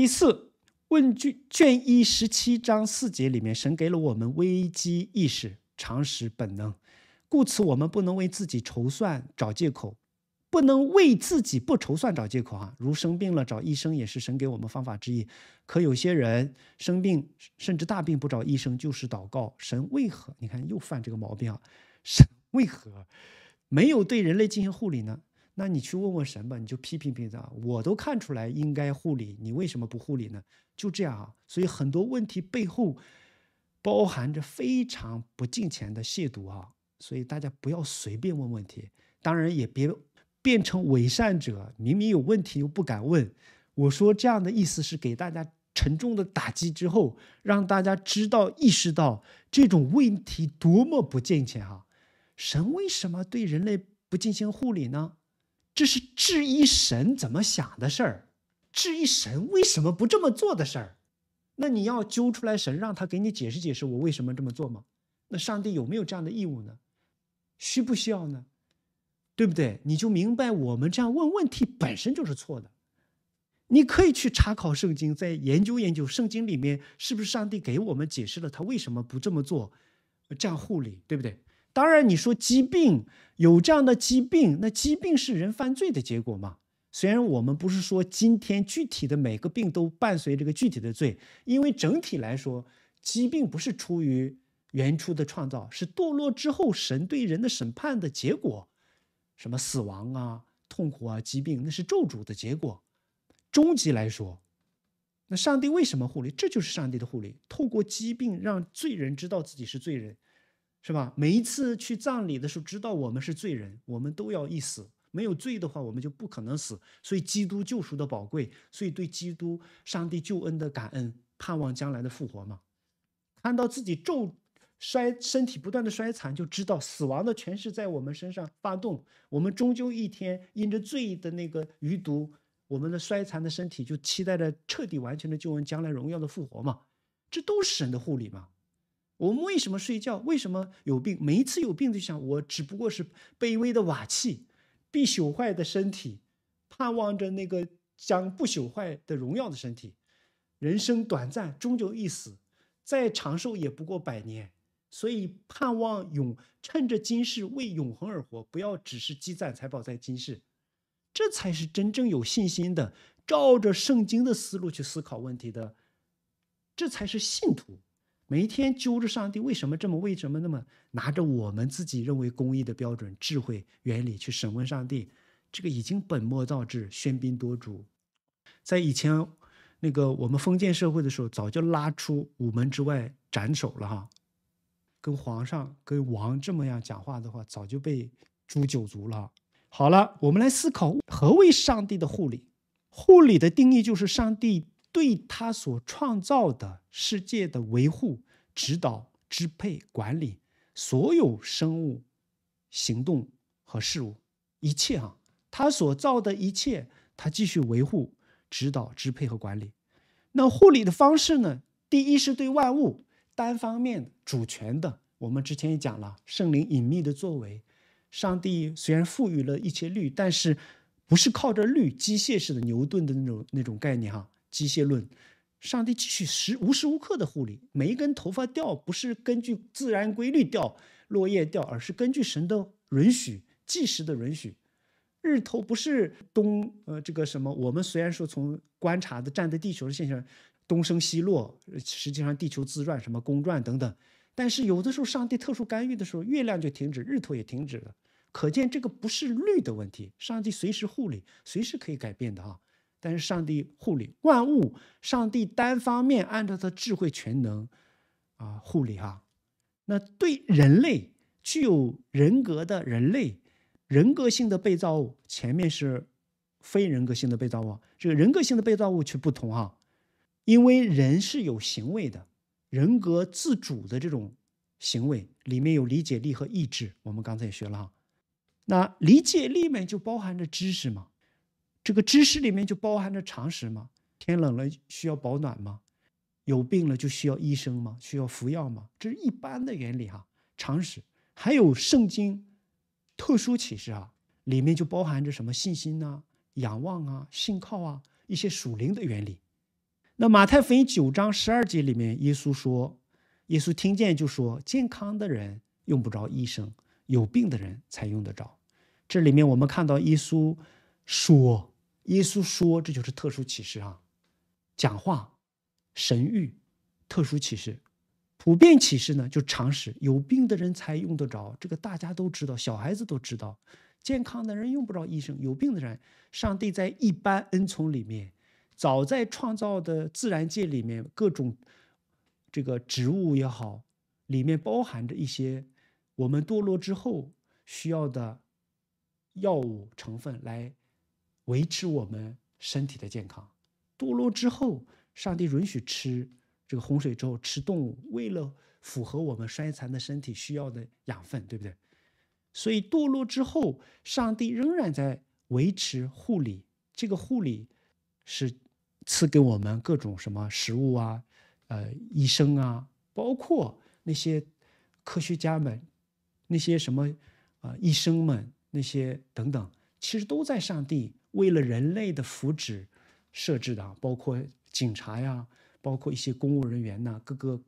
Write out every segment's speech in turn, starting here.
第四问句卷一十七章四节里面，神给了我们危机意识、常识、本能，故此我们不能为自己筹算找借口，不能为自己不筹算找借口。啊！如生病了找医生也是神给我们方法之一，可有些人生病甚至大病不找医生，就是祷告。神为何？你看又犯这个毛病，啊！神为何没有对人类进行护理呢？那你去问问神吧，你就批评批评他，我都看出来应该护理，你为什么不护理呢？就这样啊，所以很多问题背后包含着非常不敬虔的亵渎啊，所以大家不要随便问问题，当然也别变成伪善者，明明有问题又不敢问。我说这样的意思是给大家沉重的打击之后，让大家知道、意识到这种问题多么不敬虔啊！神为什么对人类不进行护理呢？这是质疑神怎么想的事儿，质疑神为什么不这么做的事儿。那你要揪出来神，让他给你解释解释我为什么这么做吗？那上帝有没有这样的义务呢？需不需要呢？对不对？你就明白我们这样问问题本身就是错的。你可以去查考圣经，再研究研究圣经里面是不是上帝给我们解释了他为什么不这么做，这样护理，对不对？当然，你说疾病有这样的疾病，那疾病是人犯罪的结果吗？虽然我们不是说今天具体的每个病都伴随这个具体的罪，因为整体来说，疾病不是出于原初的创造，是堕落之后神对人的审判的结果。什么死亡啊、痛苦啊、疾病，那是咒诅的结果。终极来说，那上帝为什么护理？这就是上帝的护理，透过疾病让罪人知道自己是罪人。是吧？每一次去葬礼的时候，知道我们是罪人，我们都要一死。没有罪的话，我们就不可能死。所以基督救赎的宝贵，所以对基督、上帝救恩的感恩，盼望将来的复活嘛。看到自己皱衰身体不断的衰残，就知道死亡的权势在我们身上发动。我们终究一天因着罪的那个余毒，我们的衰残的身体就期待着彻底完全的救恩，将来荣耀的复活嘛。这都是神的护理嘛。我们为什么睡觉？为什么有病？每一次有病就想，我只不过是卑微的瓦器，必朽坏的身体，盼望着那个将不朽坏的荣耀的身体。人生短暂，终究一死，再长寿也不过百年。所以，盼望永趁着今世为永恒而活，不要只是积攒财宝在今世，这才是真正有信心的，照着圣经的思路去思考问题的，这才是信徒。每一天揪着上帝为什么这么为什么那么拿着我们自己认为公义的标准、智慧原理去审问上帝，这个已经本末倒置、喧宾夺主。在以前那个我们封建社会的时候，早就拉出午门之外斩首了哈。跟皇上、跟王这么样讲话的话，早就被诛九族了。好了，我们来思考何为上帝的护理？护理的定义就是上帝。对他所创造的世界的维护、指导、支配、管理，所有生物、行动和事物，一切啊，他所造的一切，他继续维护、指导、支配和管理。那护理的方式呢？第一是对万物单方面主权的。我们之前也讲了圣灵隐秘的作为。上帝虽然赋予了一些律，但是不是靠着律机械式的牛顿的那种那种概念哈。机械论，上帝继续时无时无刻的护理，每一根头发掉不是根据自然规律掉，落叶掉，而是根据神的允许，即时的允许。日头不是东，呃，这个什么？我们虽然说从观察的站在地球的现象，东升西落，实际上地球自转，什么公转等等，但是有的时候上帝特殊干预的时候，月亮就停止，日头也停止了。可见这个不是律的问题，上帝随时护理，随时可以改变的啊。但是上帝护理万物，上帝单方面按照他智慧全能，啊护理哈，那对人类具有人格的人类，人格性的被造物，前面是非人格性的被造物，这个人格性的被造物却不同啊，因为人是有行为的，人格自主的这种行为里面有理解力和意志，我们刚才也学了哈，那理解力里面就包含着知识嘛。这个知识里面就包含着常识吗？天冷了需要保暖吗？有病了就需要医生吗？需要服药吗？这是一般的原理哈，常识。还有圣经特殊启示啊，里面就包含着什么信心啊、仰望啊、信靠啊一些属灵的原理。那马太福音九章十二节里面，耶稣说，耶稣听见就说：“健康的人用不着医生，有病的人才用得着。”这里面我们看到耶稣说。耶稣说：“这就是特殊启示啊，讲话，神谕，特殊启示。普遍启示呢，就常识。有病的人才用得着，这个大家都知道，小孩子都知道。健康的人用不着医生。有病的人，上帝在一般恩宠里面，早在创造的自然界里面，各种这个植物也好，里面包含着一些我们堕落之后需要的药物成分来。”维持我们身体的健康。堕落之后，上帝允许吃这个洪水之后吃动物，为了符合我们衰残的身体需要的养分，对不对？所以堕落之后，上帝仍然在维持护理。这个护理是赐给我们各种什么食物啊，呃，医生啊，包括那些科学家们，那些什么啊，医生们那些等等，其实都在上帝。为了人类的福祉设置的，包括警察呀，包括一些公务人员呐，各个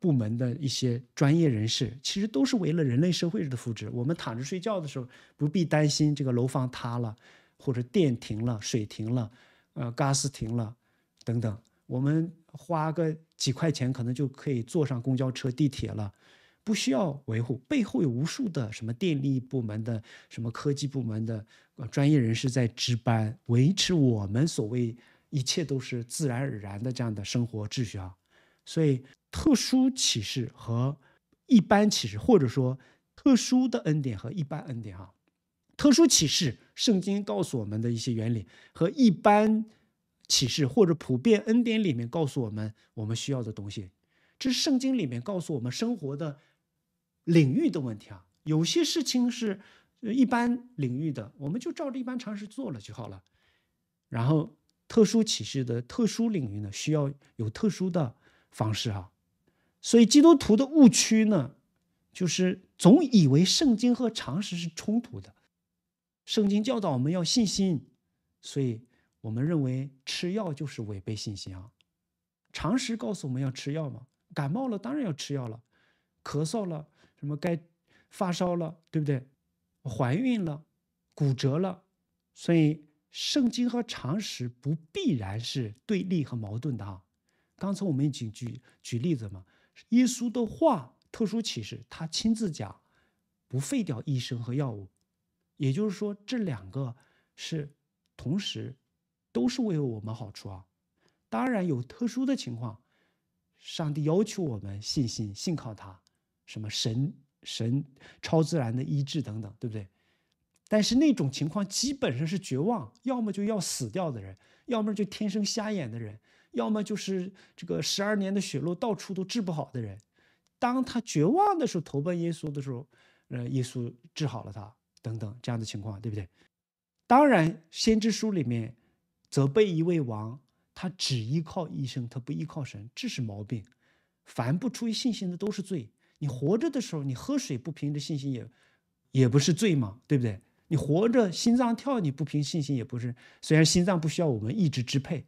部门的一些专业人士，其实都是为了人类社会的福祉。我们躺着睡觉的时候，不必担心这个楼房塌了，或者电停了、水停了、呃，gas 停了等等。我们花个几块钱，可能就可以坐上公交车、地铁了。不需要维护，背后有无数的什么电力部门的、什么科技部门的呃专业人士在值班维持我们所谓一切都是自然而然的这样的生活秩序啊。所以，特殊启示和一般启示，或者说特殊的恩典和一般恩典啊，特殊启示，圣经告诉我们的一些原理和一般启示或者普遍恩典里面告诉我们我们需要的东西，这是圣经里面告诉我们生活的。领域的问题啊，有些事情是，一般领域的，我们就照着一般常识做了就好了。然后特殊启示的特殊领域呢，需要有特殊的方式啊。所以基督徒的误区呢，就是总以为圣经和常识是冲突的。圣经教导我们要信心，所以我们认为吃药就是违背信心啊。常识告诉我们要吃药嘛，感冒了当然要吃药了，咳嗽了。什么该发烧了，对不对？怀孕了，骨折了，所以圣经和常识不必然是对立和矛盾的啊。刚才我们已经举举例子嘛，耶稣的话，特殊启示，他亲自讲，不废掉医生和药物，也就是说，这两个是同时都是为我们好处啊。当然有特殊的情况，上帝要求我们信心信靠他。什么神神超自然的医治等等，对不对？但是那种情况基本上是绝望，要么就要死掉的人，要么就天生瞎眼的人，要么就是这个十二年的血路到处都治不好的人。当他绝望的时候投奔耶稣的时候，呃，耶稣治好了他等等这样的情况，对不对？当然，先知书里面责备一位王，他只依靠医生，他不依靠神，这是毛病。凡不出于信心的都是罪。你活着的时候，你喝水不凭的信心也也不是罪嘛，对不对？你活着心脏跳，你不凭信心也不是。虽然心脏不需要我们一直支配，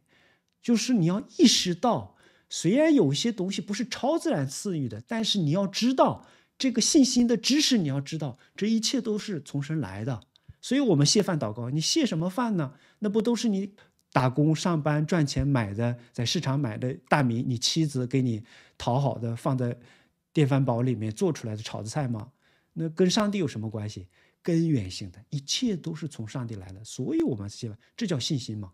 就是你要意识到，虽然有些东西不是超自然赐予的，但是你要知道这个信心的知识，你要知道这一切都是从神来的。所以，我们谢饭祷告，你谢什么饭呢？那不都是你打工上班赚钱买的，在市场买的大米，你妻子给你讨好的放在。电饭煲里面做出来的炒的菜吗？那跟上帝有什么关系？根源性的一切都是从上帝来的，所以我们希望这叫信心嘛。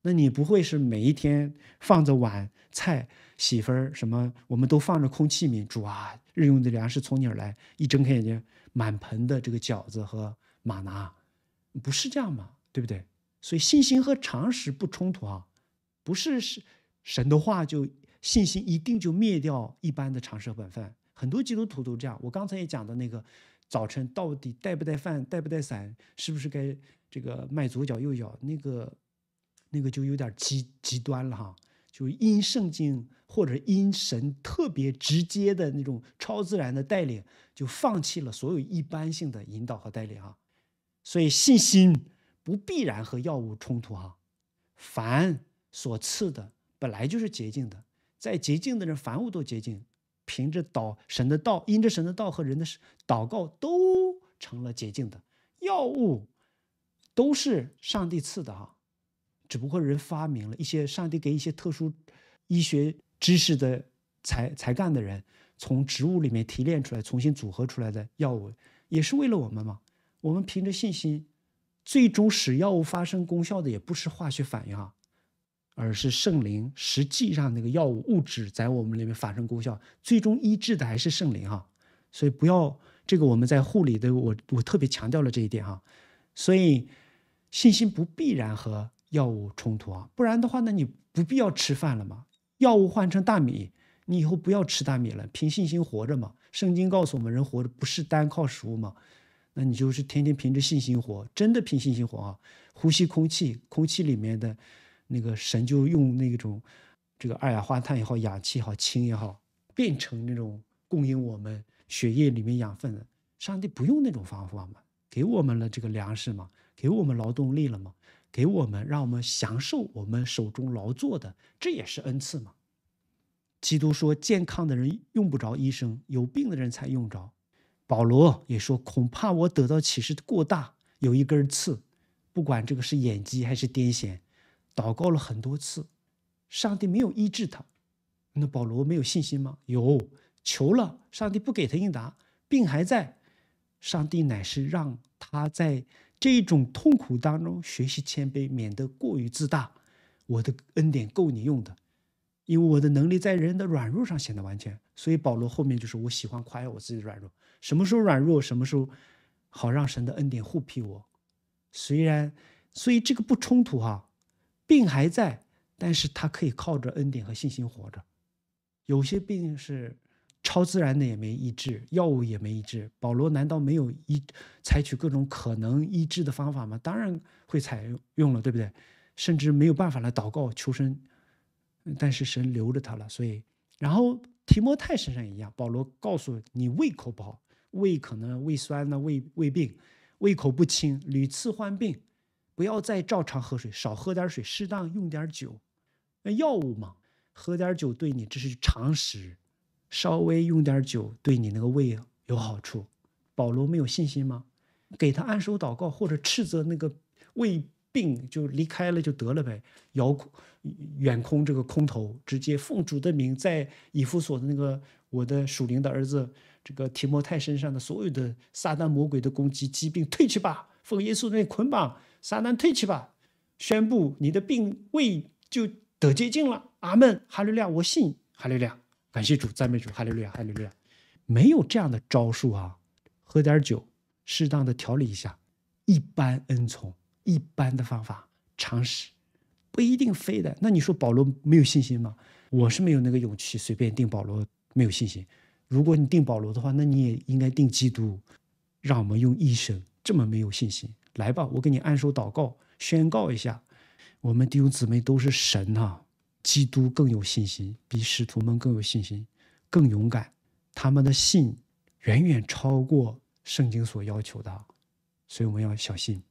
那你不会是每一天放着碗菜，媳妇儿什么，我们都放着空里面煮啊，日用的粮食从你儿来？一睁开眼睛，满盆的这个饺子和马拿，不是这样嘛？对不对？所以信心和常识不冲突啊，不是是神的话就信心一定就灭掉一般的常识和本分。很多基督徒都这样，我刚才也讲的那个早晨到底带不带饭、带不带伞，是不是该这个迈左脚右脚？那个，那个就有点极极端了哈。就因圣经或者因神特别直接的那种超自然的带领，就放弃了所有一般性的引导和带领啊。所以信心不必然和药物冲突哈。凡所赐的本来就是洁净的，在洁净的人，凡物都洁净。凭着祷神的道，因着神的道和人的祷告，都成了洁净的药物，都是上帝赐的哈。只不过人发明了一些上帝给一些特殊医学知识的才才干的人，从植物里面提炼出来，重新组合出来的药物，也是为了我们嘛。我们凭着信心，最终使药物发生功效的，也不是化学反应啊，而是圣灵，实际上那个药物物质在我们里面发生功效，最终医治的还是圣灵哈。所以不要这个，我们在护理的我我特别强调了这一点哈。所以信心不必然和药物冲突啊，不然的话那你不必要吃饭了吗？药物换成大米，你以后不要吃大米了，凭信心活着嘛。圣经告诉我们，人活着不是单靠食物嘛。那你就是天天凭着信心活，真的凭信心活啊！呼吸空气，空气里面的。那个神就用那种这个二氧化碳也好，氧气也好，氢也好，变成那种供应我们血液里面养分的。上帝不用那种方法吗？给我们了这个粮食吗？给我们劳动力了吗？给我们让我们享受我们手中劳作的，这也是恩赐吗？基督说：“健康的人用不着医生，有病的人才用着。”保罗也说：“恐怕我得到启示过大，有一根刺，不管这个是眼疾还是癫痫。”祷告了很多次，上帝没有医治他，那保罗没有信心吗？有，求了，上帝不给他应答，病还在，上帝乃是让他在这种痛苦当中学习谦卑，免得过于自大。我的恩典够你用的，因为我的能力在人的软弱上显得完全。所以保罗后面就是我喜欢夸耀我自己的软弱，什么时候软弱，什么时候好让神的恩典护庇我。虽然，所以这个不冲突哈。病还在，但是他可以靠着恩典和信心活着。有些病是超自然的，也没医治，药物也没医治。保罗难道没有医采取各种可能医治的方法吗？当然会采用了，对不对？甚至没有办法来祷告求生，但是神留着他了。所以，然后提摩太身上也一样。保罗告诉你，胃口不好，胃可能胃酸呢，胃胃病，胃口不清，屡次患病。不要再照常喝水，少喝点水，适当用点酒。那药物嘛，喝点酒对你这是常识，稍微用点酒对你那个胃有好处。保罗没有信心吗？给他按手祷告，或者斥责那个胃病，就离开了就得了呗。遥远空这个空头，直接奉主的名，在以弗所的那个我的属灵的儿子这个提摩太身上的所有的撒旦魔鬼的攻击疾病退去吧，奉耶稣的捆绑。撒旦退去吧，宣布你的病未就得接近了。阿门，哈流亚，我信哈流亚，感谢主，赞美主，哈利路亚，哈利路亚。没有这样的招数啊！喝点酒，适当的调理一下，一般恩宠，一般的方法，常识不一定非的。那你说保罗没有信心吗？我是没有那个勇气随便定保罗没有信心。如果你定保罗的话，那你也应该定基督。让我们用一生这么没有信心。来吧，我给你按手祷告，宣告一下，我们弟兄姊妹都是神呐！基督更有信心，比使徒们更有信心，更勇敢，他们的信远远超过圣经所要求的，所以我们要小心。